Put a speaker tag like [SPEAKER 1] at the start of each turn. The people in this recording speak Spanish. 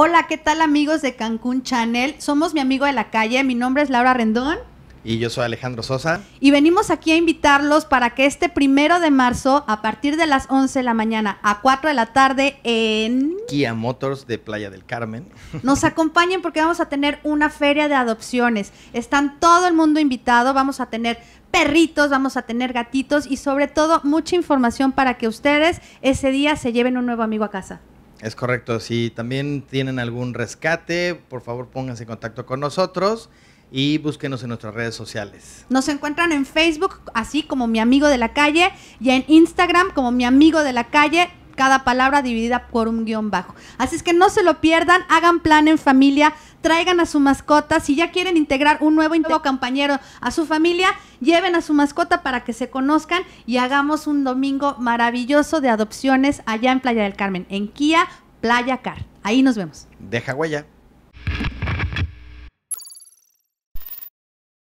[SPEAKER 1] Hola, ¿qué tal amigos de Cancún Channel? Somos mi amigo de la calle, mi nombre es Laura Rendón.
[SPEAKER 2] Y yo soy Alejandro Sosa.
[SPEAKER 1] Y venimos aquí a invitarlos para que este primero de marzo, a partir de las 11 de la mañana a 4 de la tarde en...
[SPEAKER 2] Kia Motors de Playa del Carmen.
[SPEAKER 1] Nos acompañen porque vamos a tener una feria de adopciones. Están todo el mundo invitado, vamos a tener perritos, vamos a tener gatitos y sobre todo mucha información para que ustedes ese día se lleven un nuevo amigo a casa.
[SPEAKER 2] Es correcto. Si también tienen algún rescate, por favor pónganse en contacto con nosotros y búsquenos en nuestras redes sociales.
[SPEAKER 1] Nos encuentran en Facebook, así como mi amigo de la calle, y en Instagram como mi amigo de la calle, cada palabra dividida por un guión bajo. Así es que no se lo pierdan, hagan plan en familia, traigan a su mascota. Si ya quieren integrar un nuevo, compañero a su familia, lleven a su mascota para que se conozcan y hagamos un domingo maravilloso de adopciones allá en Playa del Carmen, en Kia Playa Car. Ahí nos vemos.
[SPEAKER 2] Deja huella.